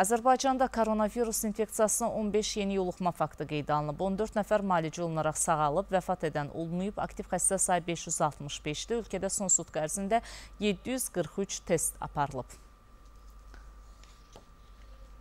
Azərbaycanda koronavirus infeksiyasına 15 yeni yoluxma faktı qeyd alınıb. 14 nəfər malicə olunaraq sağalıb, vəfat edən olmayıb. Aktiv xəstə sayı 565-dir. Ölkədə son sutq ərzində 743 test aparılıb.